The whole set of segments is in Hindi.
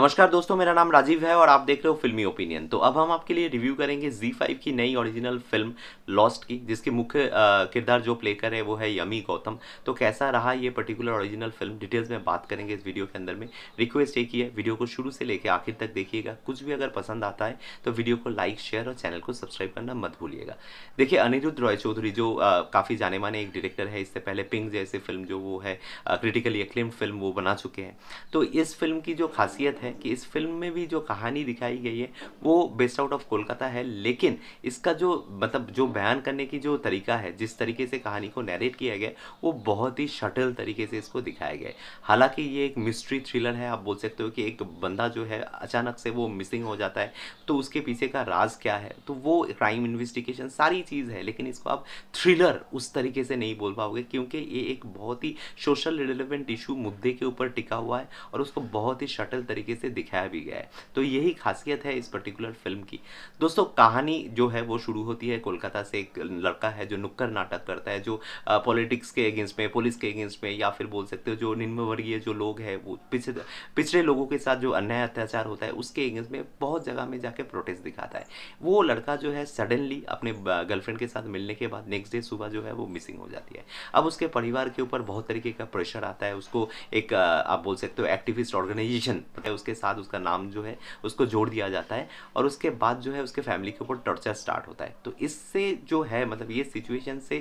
नमस्कार दोस्तों मेरा नाम राजीव है और आप देख रहे हो फिल्मी ओपिनियन तो अब हम आपके लिए रिव्यू करेंगे जी फाइव की नई ओरिजिनल फिल्म लॉस्ट की जिसके मुख्य किरदार जो प्ले कर रहे हैं वो है यमी गौतम तो कैसा रहा ये पर्टिकुलर ओरिजिनल फिल्म डिटेल्स में बात करेंगे इस वीडियो के अंदर में रिक्वेस्ट एक ही है वीडियो को शुरू से लेकर आखिर तक देखिएगा कुछ भी अगर पसंद आता है तो वीडियो को लाइक शेयर और चैनल को सब्सक्राइब करना मत भूलिएगा देखिए अनिरुद्ध रॉय चौधरी जो काफ़ी जाने माने एक डायरेक्टर है इससे पहले पिंक जैसी फिल्म जो वो है क्रिटिकली एक्लेम फिल्म वो बना चुके हैं तो इस फिल्म की जो खासियत है कि इस फिल्म में भी जो कहानी दिखाई गई है वो बेस्ड आउट ऑफ कोलकाता है लेकिन इसका जो मतलब जो बयान करने की जो तरीका है जिस तरीके से कहानी को नैरेट किया गया वो बहुत ही शटल तरीके से इसको दिखाया गया हालांकि ये एक मिस्ट्री थ्रिलर है आप बोल सकते हो कि एक बंदा जो है अचानक से वो मिसिंग हो जाता है तो उसके पीछे का राज क्या है तो वो क्राइम इन्वेस्टिगेशन सारी चीज़ है लेकिन इसको आप थ्रिलर उस तरीके से नहीं बोल पाओगे क्योंकि ये एक बहुत ही सोशल रिलेवेंट इशू मुद्दे के ऊपर टिका हुआ है और उसको बहुत ही शटल तरीके तरीके से दिखाया भी गया है तो यही खासियत है इस पर्टिकुलर फिल्म की दोस्तों कहानी जो है वो शुरू होती है कोलकाता से एक लड़का है जो नुक्कड़ नाटक करता है जो पॉलिटिक्स के अगेंस्ट में पुलिस के अगेंस्ट में या फिर बोल सकते हो जो निम्न वर्गीय जो लोग हैं वो पिछड़े पिछड़े लोगों के साथ जो अन्याय अत्याचार होता है उसके अगेंस्ट में बहुत जगह में जाके प्रोटेस्ट दिखाता है वो लड़का जो है सडनली अपने गर्लफ्रेंड के साथ मिलने के बाद नेक्स्ट डे सुबह जो है वो मिसिंग हो जाती है अब उसके परिवार के ऊपर बहुत तरीके का प्रेशर आता है उसको एक आप बोल सकते हो एक्टिविस्ट ऑर्गेनाइजेशन उसके साथ उसका नाम जो है उसको जोड़ दिया जाता है और उसके बाद जो है उसके फैमिली के ऊपर टॉर्चर स्टार्ट होता है तो इससे जो है मतलब ये सिचुएशन से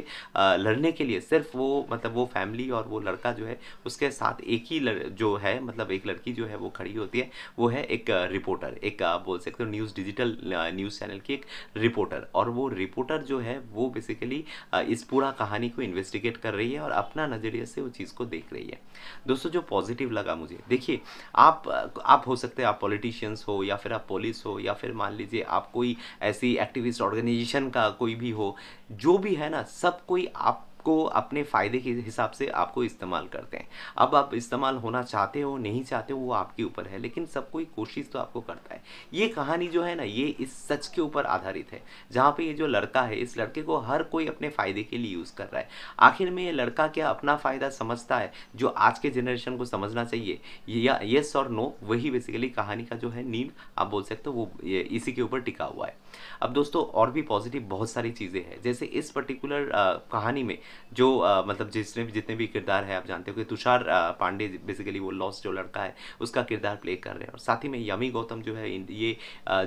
लड़ने के लिए सिर्फ वो मतलब वो फैमिली और वो लड़का जो है उसके साथ एक ही जो है मतलब एक लड़की जो है वो खड़ी होती है वो है एक रिपोर्टर एक बोल सकते हो न्यूज़ डिजिटल न्यूज़ चैनल की एक रिपोर्टर और वो रिपोर्टर जो है वो बेसिकली इस पूरा कहानी को इन्वेस्टिगेट कर रही है और अपना नज़रिए से वो चीज़ को देख रही है दोस्तों जो पॉजिटिव लगा मुझे देखिए आप आप हो सकते हैं आप पॉलिटिशियंस हो या फिर आप पुलिस हो या फिर मान लीजिए आप कोई ऐसी एक्टिविस्ट ऑर्गेनाइजेशन का कोई भी हो जो भी है ना सब कोई आप को अपने फ़ायदे के हिसाब से आपको इस्तेमाल करते हैं अब आप इस्तेमाल होना चाहते हो नहीं चाहते हो वो आपके ऊपर है लेकिन सब कोई कोशिश तो आपको करता है ये कहानी जो है ना ये इस सच के ऊपर आधारित है जहाँ पे ये जो लड़का है इस लड़के को हर कोई अपने फ़ायदे के लिए यूज़ कर रहा है आखिर में ये लड़का क्या अपना फ़ायदा समझता है जो आज के जनरेशन को समझना चाहिए या येस और नो वही बेसिकली कहानी का जो है नींद आप बोल सकते हो वो इसी के ऊपर टिका हुआ है अब दोस्तों और भी पॉजिटिव बहुत सारी चीज़ें हैं जैसे इस पर्टिकुलर कहानी में जो आ, मतलब जिसने भी जितने भी किरदार है आप जानते हो कि तुषार पांडे बेसिकली वो लॉस जो लड़का है उसका किरदार प्ले कर रहे हैं और साथ ही में यमी गौतम जो है ये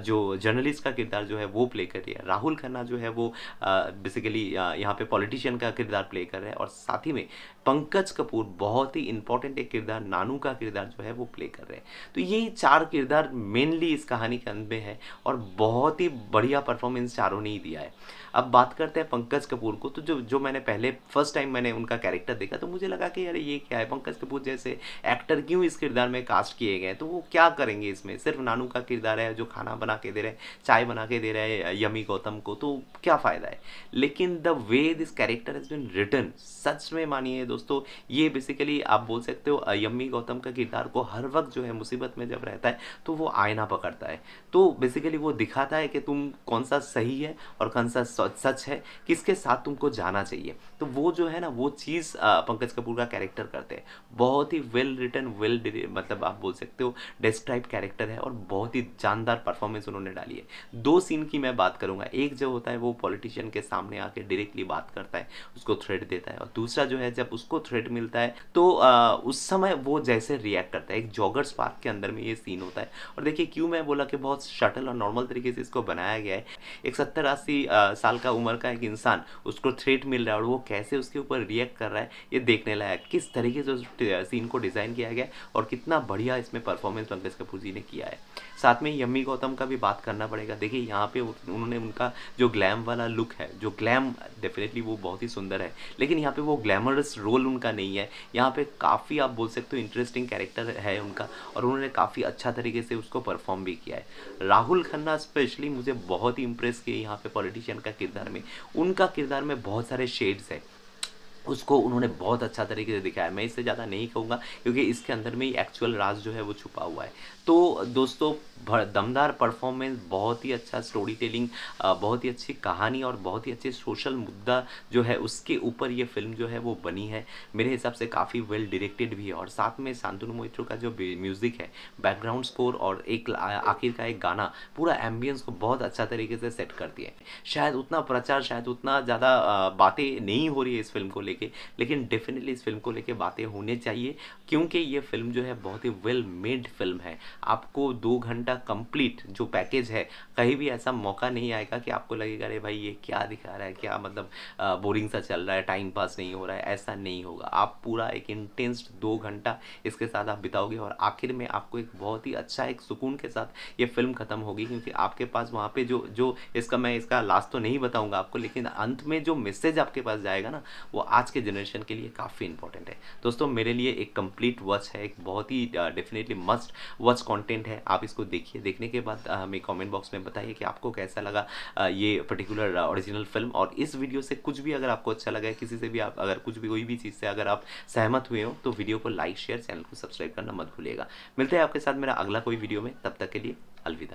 जो जर्नलिस्ट का किरदार जो है वो प्ले कर रही है राहुल खन्ना जो है वो बेसिकली यहाँ पे पॉलिटिशियन का किरदार प्ले कर रहे हैं और साथ ही में पंकज कपूर बहुत ही इंपॉर्टेंट एक किरदार नानू का किरदार जो है वो प्ले कर रहे हैं तो ये चार किरदार मेनली इस कहानी के अंत में है और बहुत ही बढ़िया परफॉर्मेंस चारों ने ही दिया है अब बात करते हैं पंकज कपूर को तो जो जो मैंने पहले फर्स्ट टाइम मैंने उनका कैरेक्टर देखा तो मुझे लगा कि यार ये क्या है पंकज कपूर जैसे एक्टर क्यों इस किरदार में कास्ट किए गए तो वो क्या करेंगे इसमें सिर्फ नानू का किरदार है जो खाना बना के दे रहे हैं चाय बना के दे रहे हैं यमी गौतम को तो क्या फ़ायदा है लेकिन the way this character is been return सच में मानिए दोस्तों ये बेसिकली आप बोल सकते हो यमी गौतम का किरदार को हर वक्त जो है मुसीबत में जब रहता है तो वो आयना पकड़ता है तो बेसिकली वो दिखाता है कि तुम कौन सा सही है और कौन सा सच है किसके साथ तुमको जाना चाहिए तो तो वो जो है ना वो चीज़ पंकज कपूर का कैरेक्टर करते हैं बहुत ही वेल रिटर्न वेल मतलब आप बोल सकते हो डिस्क्राइब कैरेक्टर है और बहुत ही जानदार परफॉर्मेंस उन्होंने डाली है दो सीन की मैं बात करूंगा एक जो होता है वो पॉलिटिशियन के सामने आके डायरेक्टली बात करता है उसको थ्रेड देता है और दूसरा जो है जब उसको थ्रेड मिलता है तो आ, उस समय वो जैसे रिएक्ट करता है एक जॉगर्स पार्क के अंदर में ये सीन होता है और देखिए क्यों मैं बोला कि बहुत शटल और नॉर्मल तरीके से इसको बनाया गया है एक सत्तर अस्सी साल का उम्र का एक इंसान उसको थ्रेट मिल रहा है और वो कैसे उसके ऊपर रिएक्ट कर रहा है ये देखने लायक किस तरीके से उस सीन को डिज़ाइन किया गया और कितना बढ़िया इसमें परफॉर्मेंस पंकज कपूर जी ने किया है साथ में यम्मी गौतम का भी बात करना पड़ेगा देखिए यहाँ पे उन्होंने उनका जो ग्लैम वाला लुक है जो ग्लैम डेफिनेटली वो बहुत ही सुंदर है लेकिन यहाँ पे वो ग्लैमरस रोल उनका नहीं है यहाँ पे काफ़ी आप बोल सकते हो इंटरेस्टिंग कैरेक्टर है उनका और उन्होंने काफ़ी अच्छा तरीके से उसको परफॉर्म भी किया है राहुल खन्ना स्पेशली मुझे बहुत ही इंप्रेस किए यहाँ पे पॉलिटिशियन का किरदार में उनका किरदार में बहुत सारे शेड्स है उसको उन्होंने बहुत अच्छा तरीके से दिखाया मैं इससे ज़्यादा नहीं कहूँगा क्योंकि इसके अंदर में ही एक्चुअल राज जो है वो छुपा हुआ है तो दोस्तों दमदार परफॉर्मेंस बहुत ही अच्छा स्टोरी टेलिंग बहुत ही अच्छी कहानी और बहुत ही अच्छे सोशल मुद्दा जो है उसके ऊपर ये फिल्म जो है वो बनी है मेरे हिसाब से काफ़ी वेल डिरेक्टेड भी है और साथ में शांतनु मोहित्रो का जो म्यूज़िक है बैकग्राउंड स्कोर और एक आखिर का एक गाना पूरा एम्बियंस को बहुत अच्छा तरीके से सेट करती है शायद उतना प्रचार शायद उतना ज़्यादा बातें नहीं हो रही है इस फिल्म को लेकर लेके लेकिन डेफिनेटली इस फिल्म को लेके बातें होने चाहिए क्योंकि ये फिल्म जो है बहुत ही वेल मेड फिल्म है आपको दो घंटा कंप्लीट जो पैकेज है कहीं भी ऐसा मौका नहीं आएगा कि आपको लगेगा अरे भाई ये क्या दिखा रहा है क्या मतलब बोरिंग सा चल रहा है टाइम पास नहीं हो रहा है ऐसा नहीं होगा आप पूरा एक इंटेंस दो घंटा इसके साथ आप बिताओगे और आखिर में आपको एक बहुत ही अच्छा एक सुकून के साथ ये फिल्म ख़त्म होगी क्योंकि आपके पास वहाँ पे जो जो इसका मैं इसका लास्ट तो नहीं बताऊँगा आपको लेकिन अंत में जो मैसेज आपके पास जाएगा ना वो आज आज के जनरेशन के लिए काफ़ी इंपॉर्टेंट है दोस्तों मेरे लिए एक कंप्लीट वॉच है एक बहुत ही डेफिनेटली मस्ट वॉच कंटेंट है आप इसको देखिए देखने के बाद हमें कमेंट बॉक्स में बताइए कि आपको कैसा लगा ये पर्टिकुलर ओरिजिनल फिल्म और इस वीडियो से कुछ भी अगर आपको अच्छा लगा है किसी से भी आप अगर कुछ भी कोई भी चीज़ से अगर आप सहमत हुए हो तो वीडियो को लाइक शेयर चैनल को सब्सक्राइब करना मत भूलिएगा मिलते हैं आपके साथ मेरा अगला कोई वीडियो में तब तक के लिए अलविदा